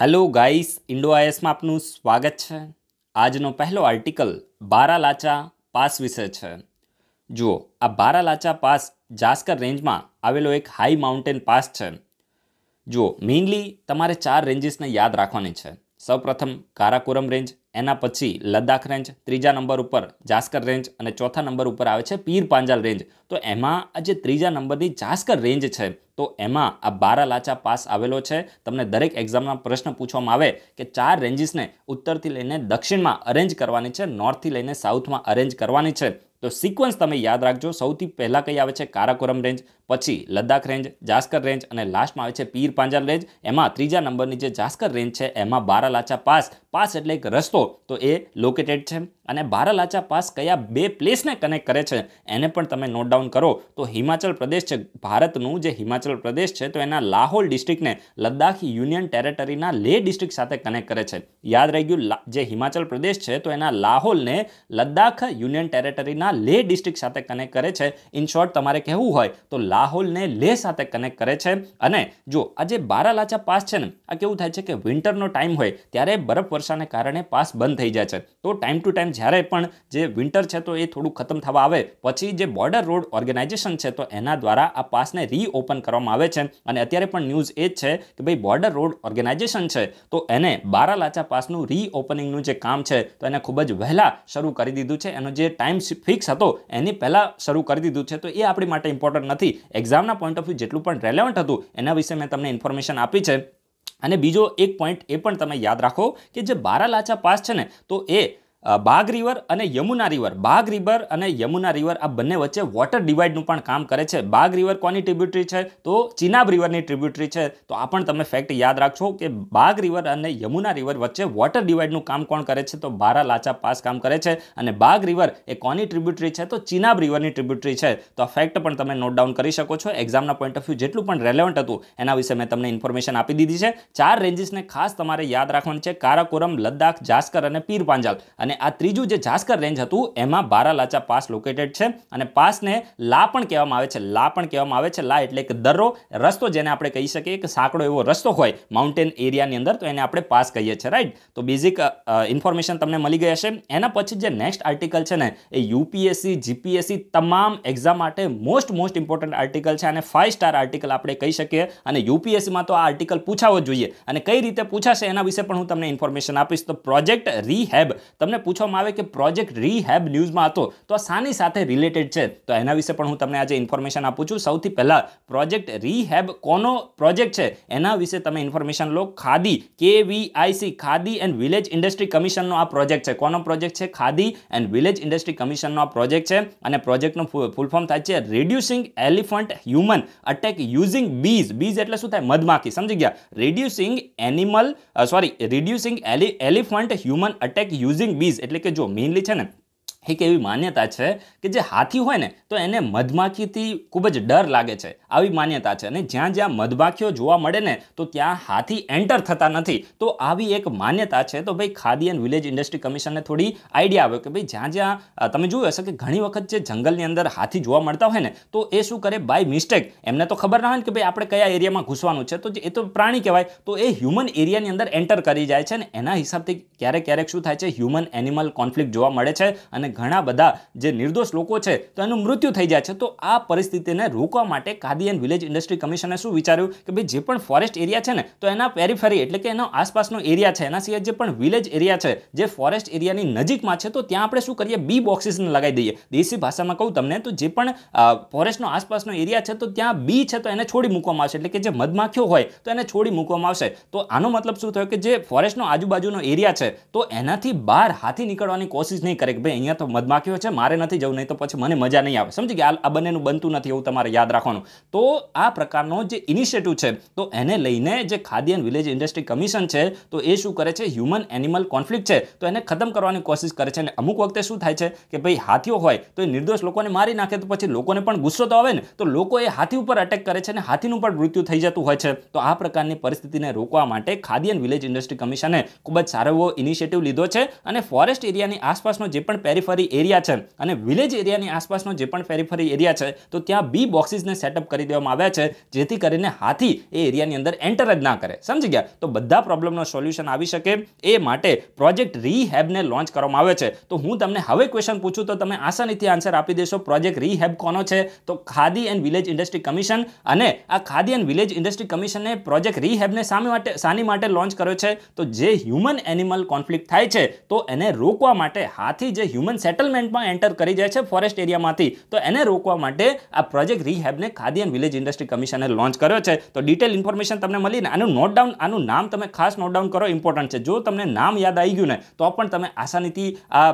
hello guys Indo આઈએસમાં આપનું સ્વાગત છે આજનો પહેલો આર્ટિકલ બારા લાચા પાસ વિશે છે જુઓ આ બારા લાચા પાસ જાસ્કર રેન્જમાં આવેલો એક હાઈ માઉન્ટેન પાસ છે જુઓ મેઇનલી તમારે ચાર રેન્જીસને યાદ રાખવાની છે સૌપ્રથમ કારાકોરમ રેન્જ એના પછી લદ્દાખ રેન્જ ત્રીજા નંબર ઉપર જાસ્કર રેન્જ અને ચોથા નંબર ઉપર આવે છે પીર પાંજાલ રેન્જ તો એમાં આ જે ત્રીજા નંબરની જાસ્કર રેન્જ છે તો એમાં આ બારા લાચા પાસ આવેલો છે તમને દરેક એક્ઝામના પ્રશ્ન પૂછવામાં આવે કે ચાર રેન્જીસને ઉત્તરથી લઈને દક્ષિણમાં અરેન્જ કરવાની છે નોર્થથી લઈને સાઉથમાં અરેન્જ કરવાની છે તો સિક્વન્સ તમે યાદ રાખજો સૌથી પહેલાં કઈ આવે છે કારાકોરમ રેન્જ પછી લદ્દાખ રેન્જ જાસ્કર રેન્જ અને લાસ્ટમાં આવે છે પીર પાંજર રેન્જ એમાં ત્રીજા નંબરની જે જાસ્કર રેન્જ છે એમાં બારાલાચા પાસ પાસ એટલે એક રસ્તો તો એ લોકેટેડ છે અને બારાલાચા પાસ કયા બે પ્લેસને કનેક્ટ કરે છે એને પણ તમે નોટ ડાઉન કરો તો હિમાચલ પ્રદેશ છે ભારતનું જે હિમાચલ પ્રદેશ છે તો એના લાહોલ ડિસ્ટ્રિક્ટને લદ્દાખ યુનિયન ટેરેટરીના લે ડિસ્ટ્રિક્ટ સાથે કનેક્ટ કરે છે યાદ રહી ગયું જે હિમાચલ પ્રદેશ છે તો એના લાહોલને લદ્દાખ યુનિયન ટેરેટરીના દેશના લેહ ડિસ્ટ્રિક્ટ સાથે કનેક્ટ કરે છે ઇન શોર્ટ તમારે કહેવું હોય તો લાહોલને લેહ સાથે કનેક્ટ કરે છે અને જો આજે જે બારાલાચા પાસ છે ને આ કેવું થાય છે કે વિન્ટરનો ટાઈમ હોય ત્યારે બરફવર્ષાને કારણે પાસ બંધ થઈ જાય છે તો ટાઈમ ટુ ટાઈમ જ્યારે પણ જે વિન્ટર છે તો એ થોડું ખતમ થવા આવે પછી જે બોર્ડર રોડ ઓર્ગેનાઇઝેશન છે તો એના દ્વારા આ પાસને રીઓપન કરવામાં આવે છે અને અત્યારે પણ ન્યૂઝ એ જ છે કે ભાઈ બોર્ડર રોડ ઓર્ગેનાઇઝેશન છે તો એને બારાલાચા પાસનું રીઓપનિંગનું જે કામ છે તો એને ખૂબ જ વહેલા શરૂ કરી દીધું છે એનો જે ટાઈમ ફિક્સ ટોપિક્સ હતો એની પહેલાં શરૂ કરી દીધું છે તો એ આપણી માટે ઇમ્પોર્ટન્ટ નથી એક્ઝામના પોઈન્ટ ઓફ વ્યૂ જેટલું પણ રેલેવન્ટ હતું એના વિશે મેં તમને ઇન્ફોર્મેશન આપી છે અને બીજો એક પોઈન્ટ એ પણ તમે યાદ રાખો કે જે બારા લાચા પાસ છે ને તો એ બાઘ રિવર અને યમુના રિવર બાઘ રિવર અને યમુના રિવર આ બંને વચ્ચે વોટર ડિવાઇડનું પણ કામ કરે છે બાગ રિવર કોની ટ્રિબ્યુટરી છે તો ચિનાબ રિવરની ટ્રિબ્યુટરી છે તો આ પણ તમે ફેક્ટ યાદ રાખશો કે બાગ રિવર અને યમુના રિવર વચ્ચે વોટર ડિવાઇડનું કામ કોણ કરે છે તો બારા લાચા પાસ કામ કરે છે અને બાગ રિવર એ કોની ટ્રિબ્યુટરી છે તો ચિનાબ રિવરની ટ્રિબ્યુટરી છે તો આ ફેક્ટ પણ તમે નોટ ડાઉન કરી શકો છો એક્ઝામના પોઈન્ટ ઓફ વ્યૂ જેટલું પણ રેલેવન્ટ હતું એના વિશે મેં તમને ઇન્ફોર્મેશન આપી દીધી છે ચાર રેન્જીસને ખાસ તમારે યાદ રાખવાની છે કારાકોરમ લદ્દાખ જાસ્કર અને પીર પાંજાલ અને આ ત્રીજું જે જાસ્કર રેન્જ હતું એમાં લાચા પાસ લોકેટેડ છે અને પાસને લા પણ કહેવામાં આવે છે લા પણ કહેવામાં આવે છે લા એટલે કે દરરો રસ્તો જેને આપણે કહી શકીએ કે સાંકડો એવો રસ્તો હોય માઉન્ટેન એરિયાની અંદર તો એને આપણે પાસ કહીએ છીએ રાઈટ તો બેઝિક ઇન્ફોર્મેશન તમને મળી ગઈ હશે એના પછી જે નેક્સ્ટ આર્ટિકલ છે ને એ યુપીએસસી જીપીએસસી તમામ એક્ઝામ માટે મોસ્ટ મોસ્ટ ઇમ્પોર્ટન્ટ આર્ટિકલ છે અને ફાઇવ સ્ટાર આર્ટિકલ આપણે કહી શકીએ અને યુપીએસસીમાં તો આ આર્ટિકલ પૂછાવો જોઈએ અને કઈ રીતે પૂછાશે એના વિશે પણ હું તમને ઇન્ફોર્મેશન આપીશ તો પ્રોજેક્ટ રીહેબ તમને તમને પૂછવામાં આવે કે પ્રોજેક્ટ રીહેબ ન્યૂઝમાં હતો તો આ શાની સાથે રિલેટેડ છે તો એના વિશે પણ હું તમને આજે ઇન્ફોર્મેશન આપું છું સૌથી પહેલાં પ્રોજેક્ટ રીહેબ કોનો પ્રોજેક્ટ છે એના વિશે તમે ઇન્ફોર્મેશન લો Khadi KVIC Khadi and village industry કમિશનનો આ પ્રોજેક્ટ છે કોનો પ્રોજેક્ટ છે ખાદી એન્ડ વિલેજ ઇન્ડસ્ટ્રી કમિશનનો આ પ્રોજેક્ટ છે અને પ્રોજેક્ટનો ફૂલ ફોર્મ થાય છે reducing elephant human attack using bees bees એટલે શું થાય મધમાખી સમજી ગયા reducing animal sorry reducing elephant human attack using bees વીસ એટલે કે જો મેઇનલી છે ને એક એવી માન્યતા છે કે જે હાથી હોય ને તો એને મધમાખીથી ખૂબ જ ડર લાગે છે આવી માન્યતા છે અને જ્યાં જ્યાં મધમાખીઓ જોવા મળે ને તો ત્યાં હાથી એન્ટર થતા નથી તો આવી એક માન્યતા છે તો ભાઈ ખાદી એન્ડ વિલેજ ઇન્ડસ્ટ્રી કમિશનને થોડી આઈડિયા આવ્યો કે ભાઈ જ્યાં જ્યાં તમે જોયું હશે કે ઘણી વખત જે જંગલની અંદર હાથી જોવા મળતા હોય ને તો એ શું કરે બાય મિસ્ટેક એમને તો ખબર ના હોય ને કે ભાઈ આપણે કયા એરિયામાં ઘૂસવાનું છે તો એ તો પ્રાણી કહેવાય તો એ હ્યુમન એરિયાની અંદર એન્ટર કરી જાય છે અને એના હિસાબથી ક્યારેક ક્યારેક શું થાય છે હ્યુમન એનિમલ કોન્ફ્લિક્ટ જોવા મળે છે અને ઘણા બધા જે નિર્દોષ લોકો છે તો એનું મૃત્યુ થઈ જાય છે તો આ પરિસ્થિતિને રોકવા માટે કાદી વિલેજ ઇન્ડસ્ટ્રી કમિશને શું વિચાર્યું કે ભાઈ જે પણ ફોરેસ્ટ એરિયા છે ને તો એના પેરીફેરી એટલે કે એનો આસપાસનો એરિયા છે એના સિવાય જે પણ વિલેજ એરિયા છે જે ફોરેસ્ટ એરિયાની નજીકમાં છે તો ત્યાં આપણે શું કરીએ બી બોક્સિસને લગાવી દઈએ દેશી ભાષામાં કહું તમને તો જે પણ ફોરેસ્ટનો આસપાસનો એરિયા છે તો ત્યાં બી છે તો એને છોડી મૂકવામાં આવશે એટલે કે જે મધમાખીઓ હોય તો એને છોડી મૂકવામાં આવશે તો આનો મતલબ શું થયો કે જે ફોરેસ્ટનો આજુબાજુનો એરિયા છે તો એનાથી બહાર હાથી નીકળવાની કોશિશ નહીં કરે કે ભાઈ અહીંયા તો મધમાખીઓ છે મારે નથી જવું નહીં તો પછી મને મજા નહીં આવે સમજી ગયા આ બંનેનું બનતું નથી એવું તમારે યાદ રાખવાનું તો આ પ્રકારનો જે ઇનિશિયેટિવ છે તો એને લઈને જે ખાદ્ય એન્ડ વિલેજ ઇન્ડસ્ટ્રી કમિશન છે તો એ શું કરે છે હ્યુમન એનિમલ કોન્ફ્લિક્ટ છે તો એને ખતમ કરવાની કોશિશ કરે છે અને અમુક વખતે શું થાય છે કે ભાઈ હાથીઓ હોય તો એ નિર્દોષ લોકોને મારી નાખે તો પછી લોકોને પણ ગુસ્સો તો આવે ને તો લોકો એ હાથી ઉપર અટેક કરે છે અને હાથીનું પણ મૃત્યુ થઈ જતું હોય છે તો આ પ્રકારની પરિસ્થિતિને રોકવા માટે ખાદ્ય એન્ડ વિલેજ ઇન્ડસ્ટ્રી કમિશને ખૂબ જ સારો એવો ઇનિશિયેટિવ લીધો છે અને ફોરેસ્ટ એરિયાની આસપાસનો જે પણ પેરી ફેરીફરી એરિયા છે અને વિલેજ એરિયાની આસપાસનો જે પણ ફેરીફરી એરિયા છે તો ત્યાં બી બોક્સિસને સેટઅપ કરી દેવામાં આવ્યા છે જેથી કરીને હાથી એ એરિયાની અંદર એન્ટર જ ના કરે સમજી ગયા તો બધા પ્રોબ્લેમનો સોલ્યુશન આવી શકે એ માટે પ્રોજેક્ટ રીહેબને લોન્ચ કરવામાં આવે છે તો હું તમને હવે ક્વેશ્ચન પૂછું તો તમે આસાનીથી આન્સર આપી દેશો પ્રોજેક્ટ રીહેબ કોનો છે તો Khadi and village industry commission અને આ ખાદી એન્ડ વિલેજ ઇન્ડસ્ટ્રી કમિશને પ્રોજેક્ટ રીહેબને સામે માટે સાની માટે લોન્ચ કર્યો છે તો જે હ્યુમન એનિમલ કોન્ફ્લિક્ટ થાય છે તો એને રોકવા માટે હાથી જે હ્યુમન સેટલમેન્ટમાં એન્ટર કરી જાય છે ફોરેસ્ટ એરિયામાંથી તો એને રોકવા માટે આ પ્રોજેક્ટ રિહેબને ખાદી એન્ડ વિલેજ ઇન્ડસ્ટ્રી કમિશને લોન્ચ કર્યો છે તો ડિટેલ ઇન્ફોર્મેશન તમને મળીને આનું નોટ ડાઉન આનું નામ તમે ખાસ નોટ ડાઉન કરો ઇમ્પોર્ટન્ટ છે જો તમને નામ યાદ આવી ગયું ને તો પણ તમે આસાનીથી આ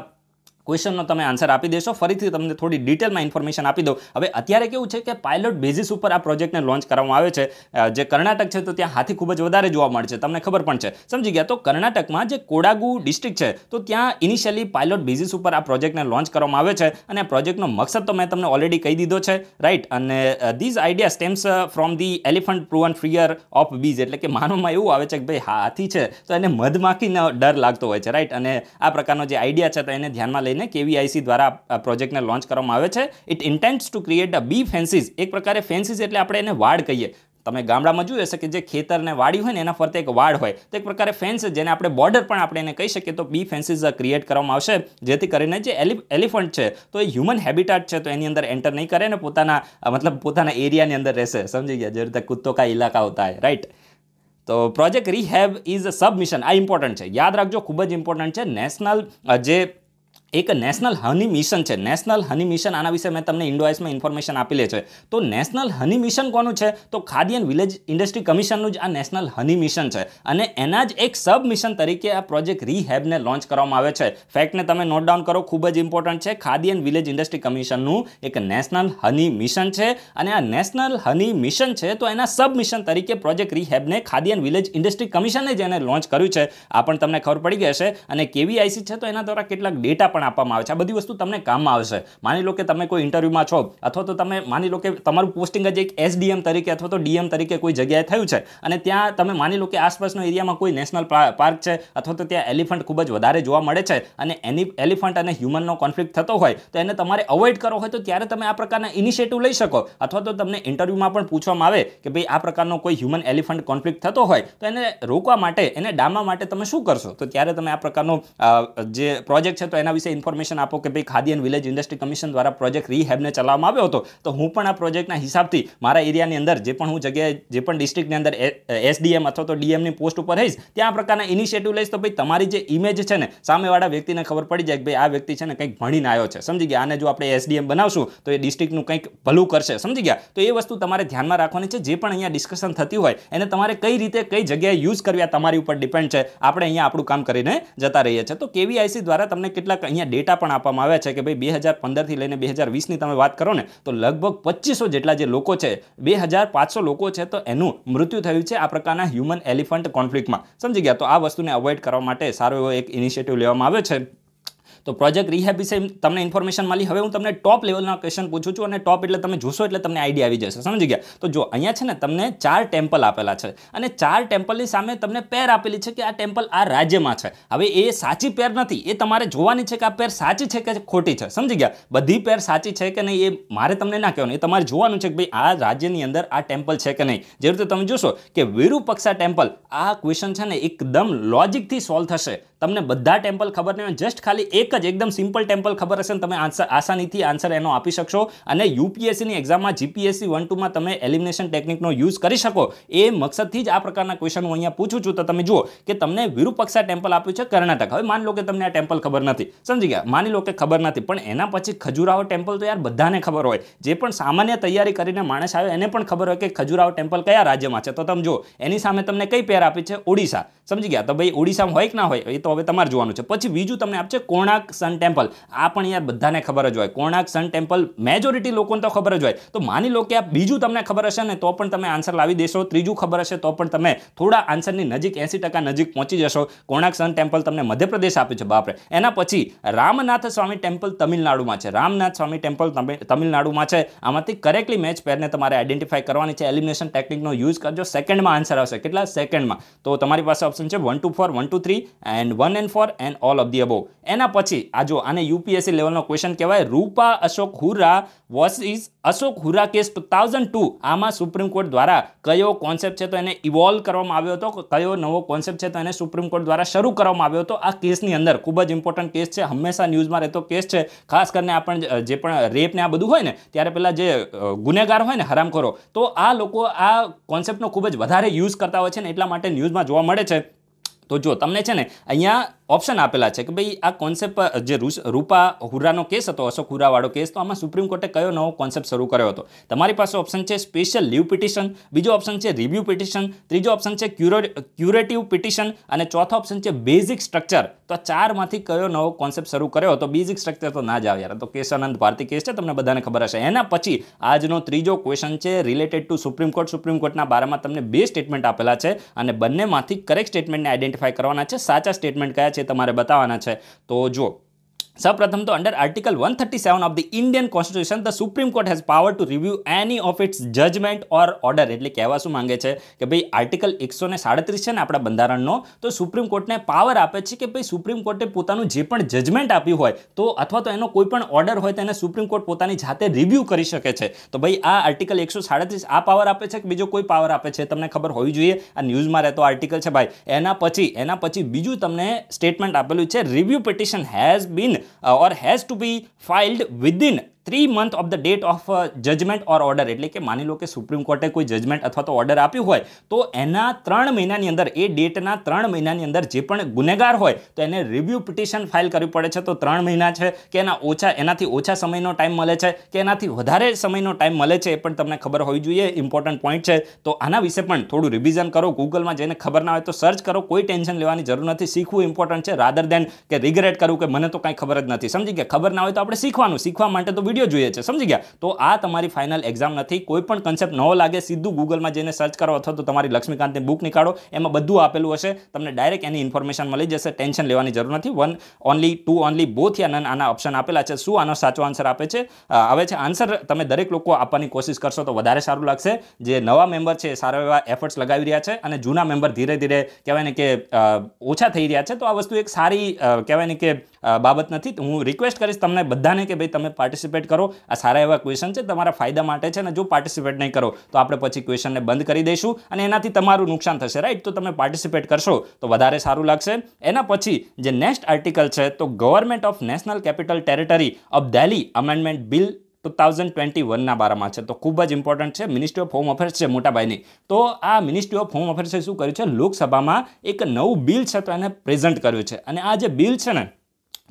ક્વેશ્ચનનો તમે આન્સર આપી દેશો ફરીથી તમને થોડી ડિટેલમાં ઇન્ફોર્મેશન આપી દઉં હવે અત્યારે કેવું છે કે પાયલોટ બેઝિસ ઉપર આ પ્રોજેક્ટને લોન્ચ કરવામાં આવે છે જે કર્ણાટક છે તો ત્યાં હાથી ખૂબ જ વધારે જોવા મળે છે તમને ખબર પણ છે સમજી ગયા તો કર્ણાટકમાં જે કોડાગુ ડિસ્ટ્રિક્ટ છે તો ત્યાં ઇનિશિયલી પાયલોટ બેઝિસ ઉપર આ પ્રોજેક્ટને લોન્ચ કરવામાં આવે છે અને આ પ્રોજેક્ટનો મકસદ તો મેં તમને ઓલરેડી કહી દીધો છે રાઇટ અને these idea stems from the elephant proven fear of bees એટલે કે માનવામાં એવું આવે છે કે ભાઈ હાથી છે તો એને મધમાખીનો ડર લાગતો હોય છે રાઈટ અને આ પ્રકારનો જે આઈડિયા છે તો એને ધ્યાનમાં લઈ લઈને કેવીઆઈસી દ્વારા આ પ્રોજેક્ટને લોન્ચ કરવામાં આવે છે it intends to create a bee fences એક પ્રકારે ફેન્સીસ એટલે આપણે એને વાડ કહીએ તમે ગામડામાં જોઈ હશે કે જે ખેતરને વાડ્યું હોય ને એના ફરતે એક વાડ હોય તો એક પ્રકારે ફેન્સ જેને આપણે બોર્ડર પણ આપણે એને કહી શકીએ તો બી ફેન્સીસ ક્રિએટ કરવામાં આવશે જેથી કરીને જે એલિફન્ટ છે તો એ હ્યુમન હેબિટાટ છે તો એની અંદર એન્ટર નહીં કરે ને પોતાના મતલબ પોતાના એરિયાની અંદર રહેશે સમજી ગયા જે રીતે કુત્તો કા ઇલાકા હોતા હે રાઈટ તો project rehab is a submission આ ઇમ્પોર્ટન્ટ છે યાદ રાખજો ખૂબ જ ઇમ્પોર્ટન્ટ છે નેશનલ જે એક નેશનલ હની મિશન છે નેશનલ હની મિશન આના વિશે મેં તમને ઇન્ડોઆઈસમાં ઇન્ફોર્મેશન આપેલી છે તો નેશનલ હની મિશન કોનું છે તો ખાદ્ય એન્ડ વિલેજ ઇન્ડસ્ટ્રી કમિશનનું જ આ નેશનલ હની મિશન છે અને એના જ એક સબ મિશન તરીકે આ પ્રોજેક્ટ રીહેબને લોન્ચ કરવામાં આવે છે ફેક્ટને તમે નોટ ડાઉન કરો ખૂબ જ ઇમ્પોર્ટન્ટ છે ખાદ્ય એન્ડ વિલેજ ઇન્ડસ્ટ્રી કમિશનનું એક નેશનલ હની મિશન છે અને આ નેશનલ હની મિશન છે તો એના સબ મિશન તરીકે પ્રોજેક્ટ રીહેબને ખાદ્ય એન્ડ વિલેજ ઇન્ડસ્ટ્રી કમિશને જ એને લોન્ચ કર્યું છે આ પણ તમને ખબર પડી ગઈ હશે અને કેવીઆઈસી છે તો એના દ્વારા કેટલાક ડેટા પણ પણ આપવામાં આવે છે આ બધી વસ્તુ તમને કામમાં આવશે માની લો કે તમે કોઈ ઇન્ટરવ્યૂમાં છો અથવા તો તમે માની લો કે તમારું પોસ્ટિંગ જ એક એસડીએમ તરીકે અથવા તો ડીએમ તરીકે કોઈ જગ્યાએ થયું છે અને ત્યાં તમે માની લો કે આસપાસનો એરિયામાં કોઈ નેશનલ પાર્ક છે અથવા તો ત્યાં એલિફન્ટ ખૂબ જ વધારે જોવા મળે છે અને એની એલિફન્ટ અને હ્યુમનનો કોન્ફ્લિક્ટ થતો હોય તો એને તમારે અવોઇડ કરવો હોય તો ત્યારે તમે આ પ્રકારના ઇનિશિયેટિવ લઈ શકો અથવા તો તમને ઇન્ટરવ્યૂમાં પણ પૂછવામાં આવે કે ભાઈ આ પ્રકારનો કોઈ હ્યુમન એલિફન્ટ કોન્ફ્લિક્ટ થતો હોય તો એને રોકવા માટે એને ડામવા માટે તમે શું કરશો તો ત્યારે તમે આ પ્રકારનો જે પ્રોજેક્ટ છે તો એના વિશે ઇન્ફોર્મેશન આપો કે ભાઈ Khadi and village industry commission દ્વારા પ્રોજેક્ટ રીહેબને ચલાવવામાં આવ્યો હતો તો હું પણ આ પ્રોજેક્ટના હિસાબથી મારા એરિયાની અંદર જે પણ હું જગ્યાએ જે પણ ડિસ્ટ્રિક્ટની અંદર એસડીએમ અથવા તો ડીએમની પોસ્ટ ઉપર રહીશ ત્યાં પ્રકારના ઇનિશિયેટિવ લઈશ તો ભાઈ તમારી જે ઇમેજ છે ને સામેવાળા વ્યક્તિને ખબર પડી જાય કે ભાઈ આ વ્યક્તિ છે ને કંઈક ભણીને આવ્યો છે સમજી ગયા આને જો આપણે એસડીએમ બનાવશું તો એ ડિસ્ટ્રિક્ટનું કંઈક ભલું કરશે સમજી ગયા તો એ વસ્તુ તમારે ધ્યાનમાં રાખવાની છે જે પણ અહીંયા ડિસ્કશન થતી હોય એને તમારે કઈ રીતે કઈ જગ્યાએ યુઝ કરવી તમારી ઉપર ડિપેન્ડ છે આપણે અહીંયા આપણું કામ કરીને જતા રહીએ છીએ તો કેવીઆઈસી દ્વારા તમને કેટલાક અહીંયા અહીંયા ડેટા પણ આપવામાં આવ્યા છે કે ભાઈ બે હજાર પંદરથી લઈને બે હજાર વીસની તમે વાત કરો ને તો લગભગ પચીસો જેટલા જે લોકો છે બે હજાર પાંચસો લોકો છે તો એનું મૃત્યુ થયું છે આ પ્રકારના હ્યુમન એલિફન્ટ કોન્ફ્લિક્ટમાં સમજી ગયા તો આ વસ્તુને અવોઇડ કરવા માટે સારો એવો એક ઇનિશિયેટિવ લેવામાં આવ્યો છે તો પ્રોજેક્ટ રિહેબ વિશે તમને ઇન્ફોર્મેશન મળી હવે હું તમને ટોપ લેવલના ક્વેશ્ચન પૂછું છું અને ટોપ એટલે તમે જોશો એટલે તમને આઈડિયા આવી જશે સમજી ગયા તો જો અહીંયા છે ને તમને ચાર ટેમ્પલ આપેલા છે અને ચાર ટેમ્પલની સામે તમને પેર આપેલી છે કે આ ટેમ્પલ આ રાજ્યમાં છે હવે એ સાચી પેર નથી એ તમારે જોવાની છે કે આ પેર સાચી છે કે ખોટી છે સમજી ગયા બધી પેર સાચી છે કે નહીં એ મારે તમને ના કહેવાનું એ તમારે જોવાનું છે કે ભાઈ આ રાજ્યની અંદર આ ટેમ્પલ છે કે નહીં જે રીતે તમે જોશો કે વિરૂપક્ષા ટેમ્પલ આ ક્વેશ્ચન છે ને એકદમ લોજિકથી સોલ્વ થશે તમને બધા ટેમ્પલ ખબર નહીં જસ્ટ ખાલી એક જ એકદમ સિમ્પલ ટેમ્પલ ખબર હશે ને તમે આન્સર આસાનીથી આન્સર એનો આપી શકશો અને યુપીએસસીની એક્ઝામમાં જીપીએસસી વન ટુમાં તમે એલિમિનેશન ટેકનિકનો યુઝ કરી શકો એ મકસદથી જ આ પ્રકારના ક્વેશ્ચન હું અહીંયા પૂછું છું તો તમે જુઓ કે તમને વિરૂપક્ષા ટેમ્પલ આપ્યું છે કર્ણાટક હવે માની લો કે તમને આ ટેમ્પલ ખબર નથી સમજી ગયા માની લો કે ખબર નથી પણ એના પછી ખજુરાહો ટેમ્પલ તો યાર બધાને ખબર હોય જે પણ સામાન્ય તૈયારી કરીને માણસ આવે એને પણ ખબર હોય કે ખજુરાહો ટેમ્પલ કયા રાજ્યમાં છે તો તમે જુઓ એની સામે તમને કઈ પેર આપી છે ઓડિશા સમજી ગયા તો ભાઈ ઓડિશામાં હોય કે ના હોય એ તો હવે તમારે જોવાનું છે પછી બીજું તમને આપશે કોણાક સન ટેમ્પલ આ પણ યાર બધાને ખબર જ હોય કોણાક સન ટેમ્પલ મેજોરિટી લોકોને તો ખબર જ હોય તો માની લો કે આ બીજું તમને ખબર હશે ને તો પણ તમે આન્સર લાવી દેશો ત્રીજું ખબર હશે તો પણ તમે થોડા આન્સરની નજીક એંસી નજીક પહોંચી જશો કોણાક સન ટેમ્પલ તમને મધ્યપ્રદેશ આપ્યું છે બાપરે એના પછી રામનાથ સ્વામી ટેમ્પલ તમિલનાડુમાં છે રામનાથ સ્વામી ટેમ્પલ તમિલનાડુમાં છે આમાંથી કરેક્ટલી મેચ પેરને તમારે આઈડેન્ટિફાઈ કરવાની છે એલિમિનેશન ટેકનિકનો યુઝ કરજો સેકન્ડમાં આન્સર આવશે કેટલા સેકન્ડમાં તો તમારી પાસે ઓપ્શન છે one two four one two three and one and four and all of the above એના પછી આ જો આને યુપીએસસી લેવલનો ક્વેશ્ચન કહેવાય Rupa Ashok Hurra vs is Ashok Hurra case two two આમાં સુપ્રીમ કોર્ટ દ્વારા કયો કોન્સેપ્ટ છે તો એને ઇવોલ્વ કરવામાં આવ્યો હતો કયો નવો કોન્સેપ્ટ છે તો એને સુપ્રીમ કોર્ટ દ્વારા શરૂ કરવામાં આવ્યો હતો આ કેસની અંદર ખૂબ જ ઇમ્પોર્ટન્ટ કેસ છે હંમેશા ન્યૂઝમાં રહેતો કેસ છે ખાસ કરીને આપણે જે પણ રેપને આ બધું હોય ને ત્યારે પહેલાં જે ગુનેગાર હોય ને હરામખોરો તો આ લોકો આ કોન્સેપ્ટનો ખૂબ જ વધારે યુઝ કરતા હોય છે ને એટલા માટે ન્યૂઝમાં જોવા મળે છે તો જો તમને છે ને અહીંયા ઓપ્શન આપેલા છે કે ભાઈ આ કોન્સેપ્ટ જે રૂપા હુરાનો કેસ હતો અશોક હુરાવાળો કેસ તો આમાં સુપ્રીમ કોર્ટે કયો નવો કોન્સેપ્ટ શરૂ કર્યો હતો તમારી પાસે ઓપ્શન છે સ્પેશિયલ લીવ પિટિશન બીજો ઓપ્શન છે રિવ્યૂ પિટિશન ત્રીજો ઓપ્શન છે ક્યુર ક્યુરેટિવ પિટિશન અને ચોથો ઓપ્શન છે બેઝિક સ્ટ્રક્ચર તો ચારમાંથી કયો નવો કોન્સેપ્ટ શરૂ કર્યો હતો બેઝિક સ્ટ્રક્ચર તો ના જ આવે યાર તો કેશાનંદ ભારતી કેસ છે તમને બધાને ખબર હશે એના પછી આજનો ત્રીજો ક્વેશ્ચન છે related to supreme court supreme કોર્ટના બારામાં તમને બે સ્ટેટમેન્ટ આપેલા છે અને બંનેમાંથી કરેક્ટ સ્ટેટમેન્ટને આઈડેન્ટિફાય કરવાના છે સાચા સ્ટેટમેન્ટ કયા છે તમારે બતાવવાના છે તો જો Sapratham, so, under Article 137 of the Indian Constitution, the Supreme Court has power to review any of its judgement or order એટલે કહેવા શું માંગે છે કે ભાઈ આર્ટિકલ એકસો ને સાડત્રીસ છે ને આપણા બંધારણનો તો સુપ્રીમ કોર્ટને પાવર આપે છે કે ભાઈ સુપ્રીમ કોર્ટે પોતાનું જે પણ જજમેન્ટ આપ્યું હોય તો અથવા તો એનો કોઈ પણ ઓર્ડર હોય તેને સુપ્રીમ કોર્ટ પોતાની જાતે રિવ્યૂ કરી શકે છે તો ભાઈ આ આર્ટિકલ એકસો સાડત્રીસ આ પાવર આપે છે કે બીજો કોઈ પાવર આપે છે તમને ખબર હોવી જોઈએ આ ન્યૂઝમાં રહેતો આર્ટિકલ છે ભાઈ એના પછી એના પછી બીજું તમને સ્ટેટમેન્ટ આપેલું છે review petition has been uh, or has to be filed within three month of the date of judgement or order એટલે કે માની લો કે સુપ્રીમ કોર્ટે કોઈ જજમેન્ટ અથવા તો ઓર્ડર આપ્યું હોય તો એના ત્રણ મહિનાની અંદર એ ડેટના ત્રણ મહિનાની અંદર જે પણ ગુનેગાર હોય તો એને રિવ્યૂ પિટિશન ફાઇલ કરવી પડે છે તો ત્રણ મહિના છે કે એના ઓછા એનાથી ઓછા સમયનો ટાઈમ મળે છે કે એનાથી વધારે સમયનો ટાઈમ મળે છે એ પણ તમને ખબર હોવી જોઈએ ઇમ્પોર્ટન્ટ પોઈન્ટ છે તો આના વિશે પણ થોડું રિવિઝન કરો ગૂગલમાં જઈને ખબર ના હોય તો સર્ચ કરો કોઈ ટેન્શન લેવાની જરૂર નથી શીખવું ઇમ્પોર્ટન્ટ છે રાધર દેન કે રિગ્રેટ કરવું કે મને તો કાંઈ ખબર જ નથી સમજી કે ખબર ના હોય તો આપણે શીખવાનું શીખવા માટે તો વિડીયો જોઈએ છે સમજી ગયા તો આ તમારી ફાઇનલ એક્ઝામ નથી કોઈ પણ કન્સેપ્ટ નવો લાગે સીધું ગૂગલમાં જઈને સર્ચ કરો અથવા તો તમારી લક્ષ્મીકાંતની બુક નીકાળો એમાં બધું આપેલું હશે તમને ડાયરેક્ટ એની ઇન્ફોર્મેશન મળી જશે ટેન્શન લેવાની જરૂર નથી one only two only both યા આના ઓપ્શન આપેલા છે શું આનો સાચો આન્સર આપે છે આવે છે આન્સર તમે દરેક લોકો આપવાની કોશિશ કરશો તો વધારે સારું લાગશે જે નવા મેમ્બર છે સારા એવા એફર્ટ્સ લગાવી રહ્યા છે અને જૂના મેમ્બર ધીરે ધીરે કહેવાય ને કે ઓછા થઈ રહ્યા છે તો આ વસ્તુ એક સારી કહેવાય ને કે બાબત નથી હું રિક્વેસ્ટ કરીશ તમને બધાને કે ભાઈ તમે પાર્ટિસિપેટ કરો આ સારા એવા ક્વેશ્ચન છે તમારા ફાયદા માટે છે ને જો પાર્ટિસિપેટ નહીં કરો તો આપણે પછી ક્વેશ્ચનને બંધ કરી દઈશું અને એનાથી તમારું નુકસાન થશે રાઈટ તો તમે પાર્ટિસિપેટ કરશો તો વધારે સારું લાગશે એના પછી જે નેક્સ્ટ આર્ટિકલ છે તો government of national capital territory of Delhi amendment bill two thousand twenty વનના બારામાં છે તો ખૂબ જ ઇમ્પોર્ટન્ટ છે મિનિસ્ટ્રી ઓફ હોમ અફેર્સ છે મોટાભાઈની તો આ મિનિસ્ટ્રી ઓફ હોમ અફેર્સે શું કર્યું છે લોકસભામાં એક નવું બિલ છે તો એને પ્રેઝન્ટ કર્યું છે અને આ જે બિલ છે ને